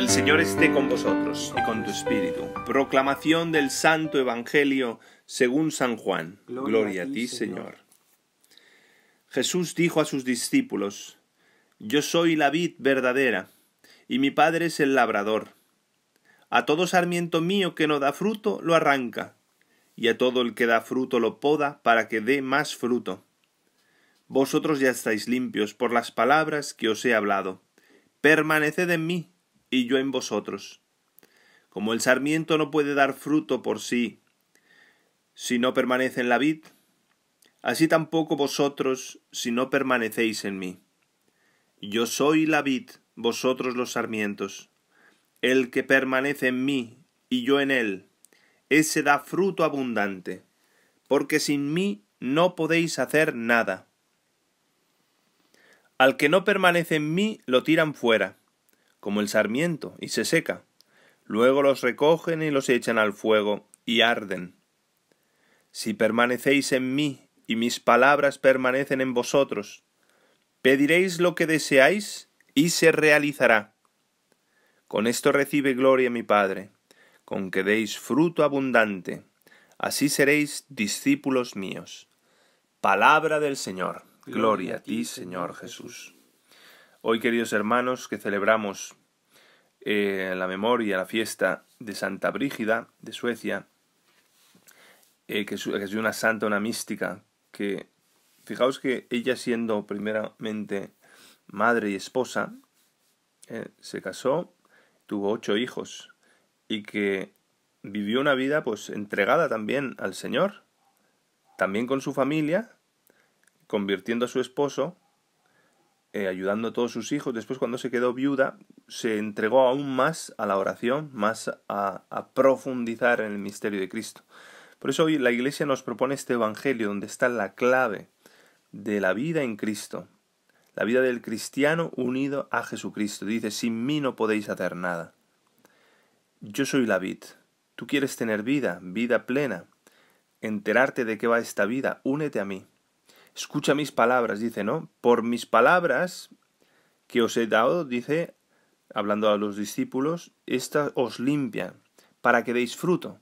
El Señor esté con vosotros y con tu espíritu. Proclamación del Santo Evangelio según San Juan. Gloria, a ti, Señor. Jesús dijo a sus discípulos, Yo soy la vid verdadera, y mi Padre es el labrador. A todo sarmiento mío que no da fruto, lo arranca, y a todo el que da fruto lo poda para que dé más fruto. Vosotros ya estáis limpios por las palabras que os he hablado. Permaneced en mí y yo en vosotros. Como el sarmiento no puede dar fruto por sí si no permanece en la vid, así tampoco vosotros si no permanecéis en mí. Yo soy la vid, vosotros los sarmientos. El que permanece en mí y yo en él, ese da fruto abundante, porque sin mí no podéis hacer nada. Al que no permanece en mí lo tiran fuera, como el sarmiento, y se seca. Luego los recogen y los echan al fuego, y arden. Si permanecéis en mí, y mis palabras permanecen en vosotros, pediréis lo que deseáis, y se realizará. Con esto recibe gloria mi Padre, con que deis fruto abundante, así seréis discípulos míos. Palabra del Señor. Gloria a ti, Señor Jesús. Hoy, queridos hermanos, que celebramos eh, la memoria, la fiesta de Santa Brígida de Suecia, eh, que, es, una santa, una mística, que fijaos que ella siendo primeramente madre y esposa, eh, se casó, tuvo ocho hijos y que vivió una vida pues entregada también al Señor, también con su familia, convirtiendo a su esposo eh, ayudando a todos sus hijos. Después, cuando se quedó viuda, se entregó aún más a la oración, más a, a profundizar en el misterio de Cristo. Por eso hoy la Iglesia nos propone este Evangelio donde está la clave de la vida en Cristo, la vida del cristiano unido a Jesucristo. Dice, sin mí no podéis hacer nada. Yo soy la vid. Tú quieres tener vida, vida plena, enterarte de qué va esta vida, únete a mí. Escucha mis palabras, dice, ¿no? Por mis palabras que os he dado, dice, hablando a los discípulos, esta os limpia, para que deis fruto.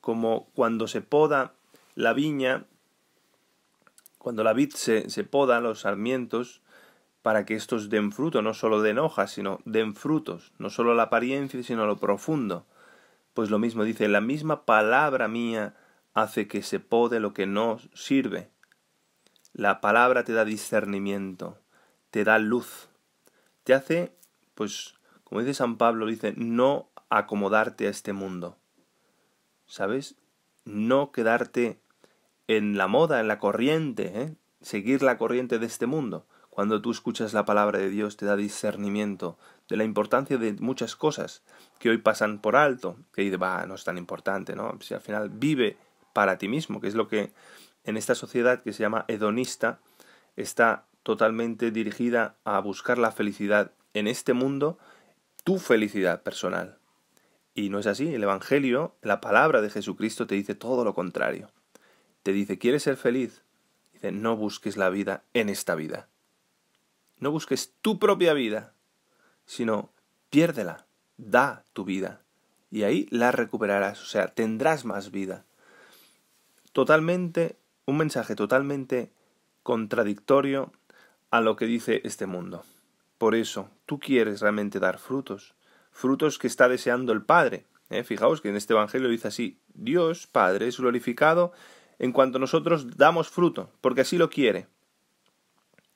Como cuando se poda la viña, cuando la vid se, poda, los sarmientos, para que estos den fruto, no solo den hojas, sino den frutos, no solo la apariencia, sino lo profundo. Pues lo mismo dice, la misma palabra mía hace que se pode lo que no sirve, la palabra te da discernimiento, te da luz, te hace, pues, como dice San Pablo, dice, no acomodarte a este mundo. ¿Sabes? No quedarte en la moda, en la corriente, ¿eh? seguir la corriente de este mundo. Cuando tú escuchas la palabra de Dios te da discernimiento de la importancia de muchas cosas que hoy pasan por alto, que dice, va, no es tan importante, ¿no? Si al final vive para ti mismo, que es lo que en esta sociedad que se llama hedonista está totalmente dirigida a buscar la felicidad en este mundo, tu felicidad personal. Y no es así, el Evangelio, la palabra de Jesucristo te dice todo lo contrario. Te dice, ¿quieres ser feliz? Dice, no busques la vida en esta vida. No busques tu propia vida, sino piérdela, da tu vida, y ahí la recuperarás, o sea, tendrás más vida. Totalmente un mensaje totalmente contradictorio a lo que dice este mundo. Por eso, tú quieres realmente dar frutos, frutos que está deseando el Padre. ¿eh? Fijaos que en este Evangelio dice así, Dios Padre es glorificado en cuanto nosotros damos fruto, porque así lo quiere.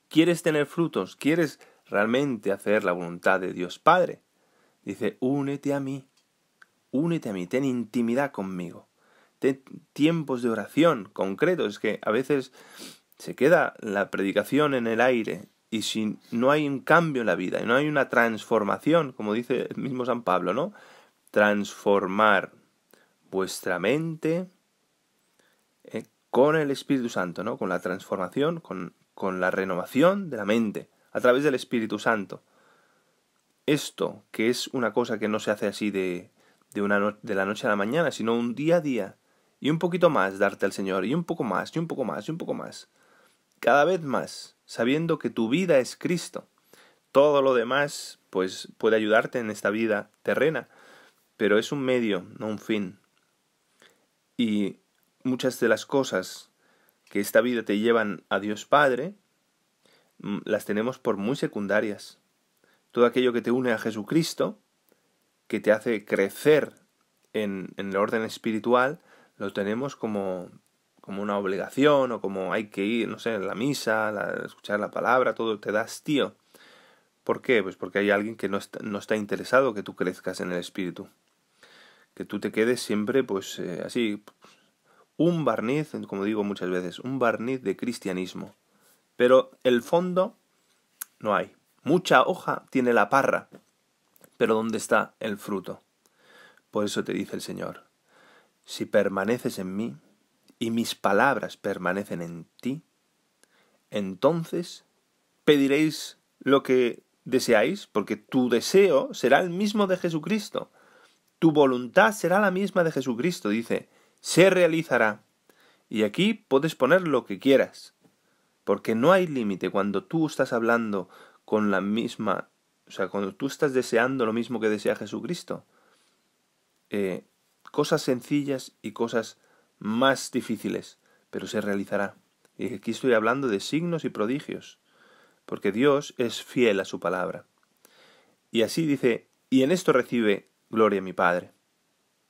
¿Quieres tener frutos? ¿Quieres realmente hacer la voluntad de Dios Padre? Dice, únete a mí, únete a mí, ten intimidad conmigo tiempos de oración concretos, que a veces se queda la predicación en el aire y si no hay un cambio en la vida, y no hay una transformación, como dice el mismo San Pablo, ¿no? Transformar vuestra mente eh, con el Espíritu Santo, ¿no? Con la transformación, con, con la renovación de la mente, a través del Espíritu Santo. Esto, que es una cosa que no se hace así de, una de la noche a la mañana, sino un día a día, y un poquito más darte al Señor, y un poco más, y un poco más, y un poco más. Cada vez más, sabiendo que tu vida es Cristo. Todo lo demás, pues, puede ayudarte en esta vida terrena, pero es un medio, no un fin. Y muchas de las cosas que esta vida te llevan a Dios Padre, mm, las tenemos por muy secundarias. Todo aquello que te une a Jesucristo, que te hace crecer en, en el orden espiritual, lo tenemos como, como una obligación o como hay que ir, no sé, a la misa, escuchar la palabra, todo, te das tío. ¿Por qué? Pues porque hay alguien que no está, no está interesado que tú crezcas en el espíritu. Que tú te quedes siempre, pues eh, así, un barniz, como digo muchas veces, un barniz de cristianismo. Pero el fondo no hay. Mucha hoja tiene la parra, pero ¿dónde está el fruto? Por eso te dice el Señor, si permaneces en mí y mis palabras permanecen en ti, entonces pediréis lo que deseáis, porque tu deseo será el mismo de Jesucristo. Tu voluntad será la misma de Jesucristo, dice, se realizará. Y aquí puedes poner lo que quieras, porque no hay límite cuando tú estás hablando con la misma, o sea, cuando tú estás deseando lo mismo que desea Jesucristo. Eh, cosas sencillas y cosas más difíciles, pero se realizará. Y aquí estoy hablando de signos y prodigios, porque Dios es fiel a su palabra. Y así dice, y en esto recibe gloria mi Padre,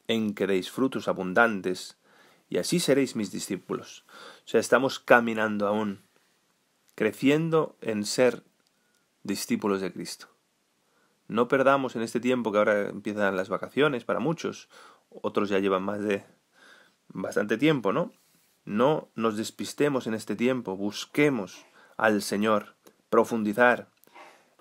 en que deis frutos abundantes, y así seréis mis discípulos. O sea, estamos caminando aún, creciendo en ser discípulos de Cristo. No perdamos en este tiempo que ahora empiezan las vacaciones para muchos, otros ya llevan más de bastante tiempo, ¿no? No nos despistemos en este tiempo, busquemos al Señor, profundizar.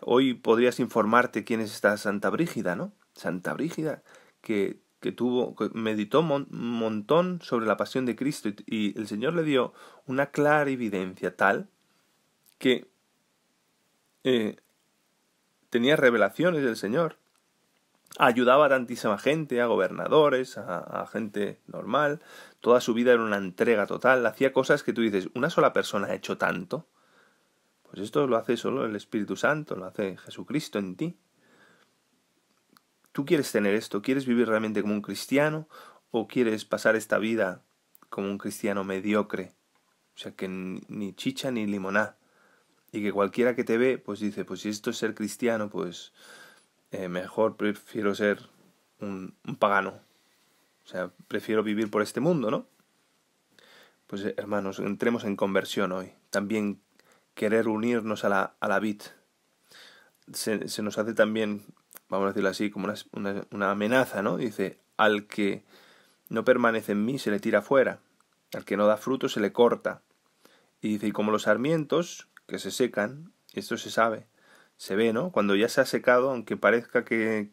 Hoy podrías informarte quién es esta Santa Brígida, ¿no? Santa Brígida, que, que tuvo, meditó un montón sobre la pasión de Cristo y, el Señor le dio una clara evidencia tal que eh, tenía revelaciones del Señor ayudaba a tantísima gente, a gobernadores, a, gente normal. Toda su vida era una entrega total. Hacía cosas que tú dices, ¿una sola persona ha hecho tanto? Pues esto lo hace solo el Espíritu Santo, lo hace Jesucristo en ti. ¿Tú quieres tener esto? ¿Quieres vivir realmente como un cristiano? ¿O quieres pasar esta vida como un cristiano mediocre? O sea, que ni chicha ni limoná. Y que cualquiera que te ve, pues dice, pues si esto es ser cristiano, pues eh, mejor prefiero ser un, pagano. O sea, prefiero vivir por este mundo, ¿no? Pues eh, hermanos, entremos en conversión hoy. También querer unirnos a la, a la vid. Se, nos hace también, vamos a decirlo así, como una, una, amenaza, ¿no? Dice, al que no permanece en mí se le tira fuera, al que no da fruto se le corta. Y dice, y como los sarmientos que se secan, esto se sabe, se ve, ¿no? Cuando ya se ha secado, aunque parezca que,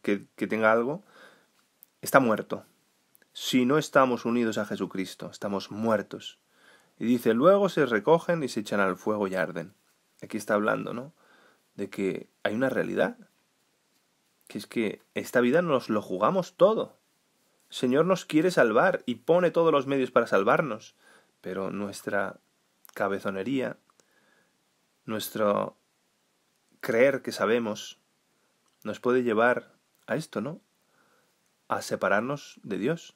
tenga algo, está muerto. Si no estamos unidos a Jesucristo, estamos muertos. Y dice, luego se recogen y se echan al fuego y arden. Aquí está hablando, ¿no? De que hay una realidad. Que es que esta vida nos lo jugamos todo. Señor nos quiere salvar y pone todos los medios para salvarnos. Pero nuestra cabezonería, nuestro creer que sabemos nos puede llevar a esto, ¿no? A separarnos de Dios.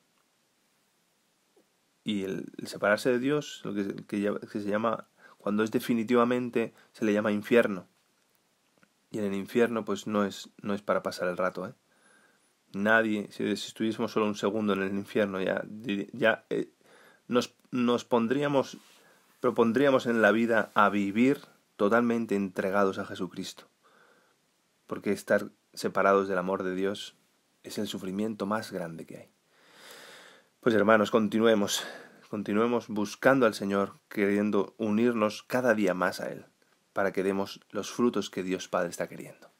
Y el, separarse de Dios, lo que, se llama, cuando es definitivamente, se le llama infierno. Y en el infierno, pues no es, no es para pasar el rato, ¿eh? Nadie, si, estuviésemos solo un segundo en el infierno, ya, ya eh, nos, nos pondríamos, propondríamos en la vida a vivir totalmente entregados a Jesucristo. Porque estar separados del amor de Dios es el sufrimiento más grande que hay. Pues hermanos, continuemos, continuemos buscando al Señor, queriendo unirnos cada día más a Él, para que demos los frutos que Dios Padre está queriendo.